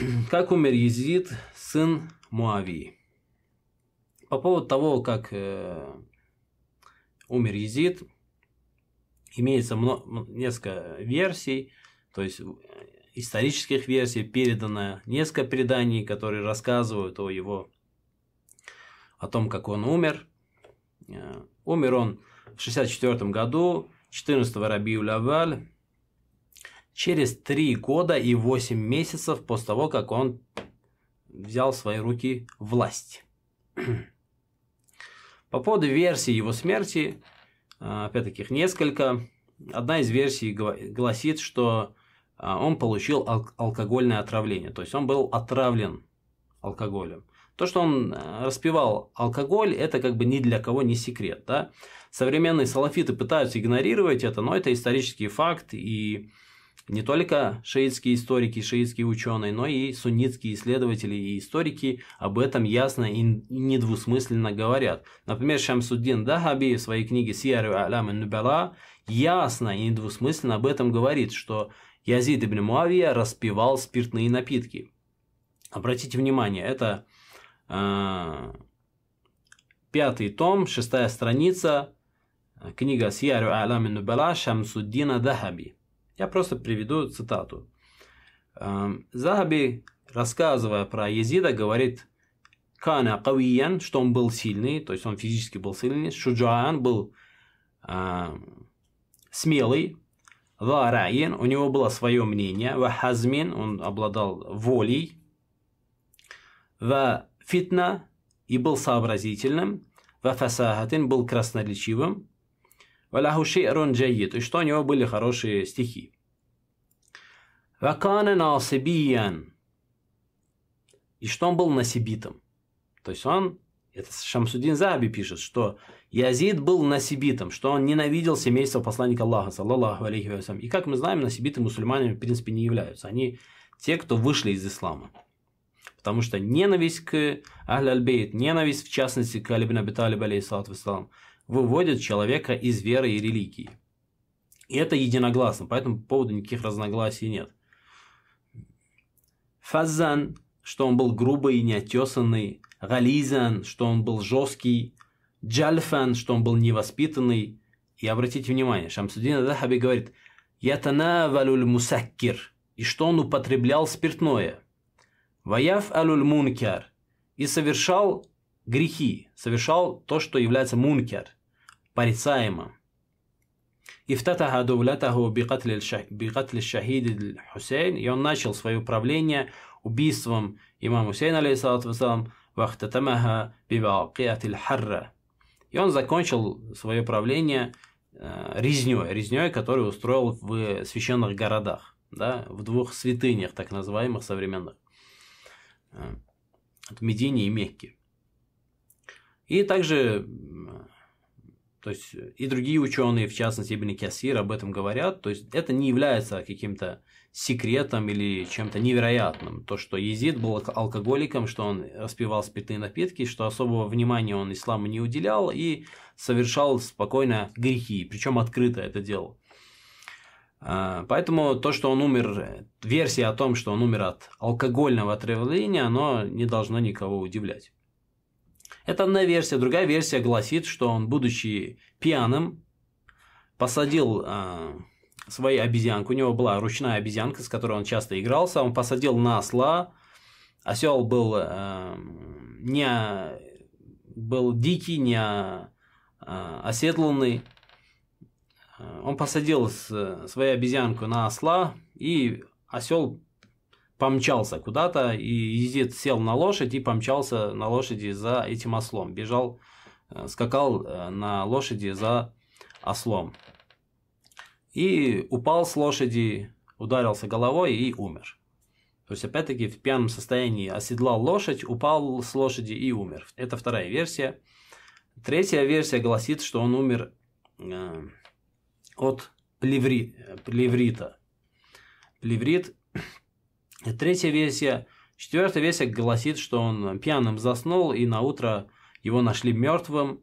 как умер Езид, сын Муавии. По поводу того, как э, умер Езид, имеется много, несколько версий, то есть э, исторических версий передано несколько преданий, которые рассказывают о его, о том, как он умер. Э, умер он в 64 году, 14 Рабиу Лаваль, через 3 года и 8 месяцев после того, как он взял в свои руки власть. По поводу версии его смерти, э, опять-таки их несколько. Одна из версий гласит, что э, он получил алкогольное отравление, то есть он был отравлен алкоголем. То, что он э, распивал алкоголь, это как бы ни для кого не секрет. Да? Современные салафиты пытаются игнорировать это, но это исторический факт, и не только шиитские историки, шиитские ученые, но и суннитские исследователи и историки об этом ясно и недвусмысленно говорят. Например, Шамсуддин Дахаби в своей книге «Сиару Алям Нубала» ясно и недвусмысленно об этом говорит, что Язид ибн Муавия распивал спиртные напитки. Обратите внимание, это э, пятый том, шестая страница, э, книга «Сиару Алям Нубала» Шамсуддина Дахаби – я просто приведу цитату. Эм, Захаби, рассказывая про Езида, говорит, Кана Кавиян, что он был сильный, то есть он физически был сильный, Шуджаан был э, смелый, Вараин, у него было свое мнение, Вахазмин, он обладал волей, Ва Фитна, и был сообразительным, Ва Фасахатин, был красноречивым, «Валяху ши'рун джайид», и что у него были хорошие стихи. «Вакана насибиян», и что он был насибитом. То есть он, это Шамсудин Заби пишет, что Язид был насибитом, что он ненавидел семейство посланника Аллаха, саллаллаху алейхи вассалям. И как мы знаем, насибиты мусульманами в принципе не являются. Они те, кто вышли из ислама. Потому что ненависть к Ахль аль бейт ненависть в частности к Алибин Абиталиб, алейхиссалату вассалам, выводит человека из веры и религии. И это единогласно, по этому поводу никаких разногласий нет. Фазан, что он был грубый и неотесанный, Гализан, что он был жесткий, Джальфан, что он был невоспитанный. И обратите внимание, Шамсудин адахаби говорит, Ятана валюль мусаккир, и что он употреблял спиртное. ваяф алюль мункяр, и совершал грехи, совершал то, что является мункер, порицаемо. Ифтатаха даулятаху бикатль шахид Хусейн, и он начал свое правление убийством имама Хусейна, алейхиссалату вассалам, вахтатамаха бибаакиатиль харра. И он закончил свое правление резней, резней, которую устроил в священных городах, да, в двух святынях, так называемых современных, в э, Медине и Мекке. И также то есть э, и другие ученые, в частности Ибн Кясир, об этом говорят. То есть это не является каким-то секретом или чем-то невероятным. То, что Езид был алкоголиком, что он распивал спиртные напитки, что особого внимания он исламу не уделял и совершал спокойно грехи, причем открыто это делал. А, поэтому то, что он умер, версия о том, что он умер от алкогольного отравления, оно не должно никого удивлять. Это одна версия. Другая версия гласит, что он, будучи пьяным, посадил э, свою обезьянку. У него была ручная обезьянка, с которой он часто игрался. Он посадил на осла. Осел был э, не был дикий, не э, оседланный. Он посадил с, свою обезьянку на осла, и осел помчался куда-то, и Езид сел на лошадь и помчался на лошади за этим ослом. Бежал, э, скакал э, на лошади за ослом. И упал с лошади, ударился головой и умер. То есть, опять-таки, в пьяном состоянии оседлал лошадь, упал с лошади и умер. Это вторая версия. Третья версия гласит, что он умер э, от плеври, плеврита. Плеврит Третья версия, четвертая версия гласит, что он пьяным заснул и на утро его нашли мертвым,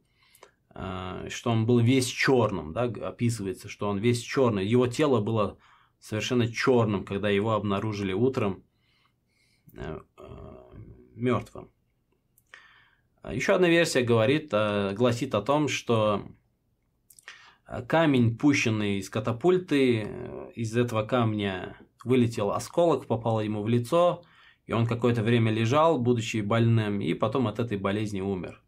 э, что он был весь черным, да, описывается, что он весь черный, его тело было совершенно черным, когда его обнаружили утром э, э, мертвым. Еще одна версия говорит, гласит о том, что камень, пущенный из катапульты, из этого камня вылетел осколок, попало ему в лицо, и он какое-то время лежал, будучи больным, и потом от этой болезни умер.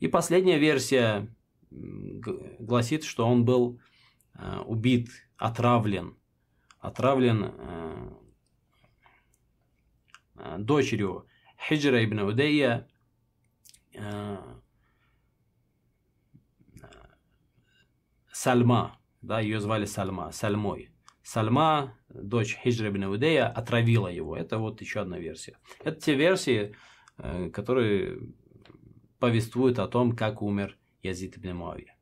И последняя версия гласит, что он был э, убит, отравлен, отравлен э, э, дочерью Хиджра ибн Удея, Сальма, да, ее звали Сальма, Сальмой. Сальма, дочь Хиджра ибн Иудея, отравила его. Это вот еще одна версия. Это те версии, э, которые повествуют о том, как умер Язид ибн Муавия.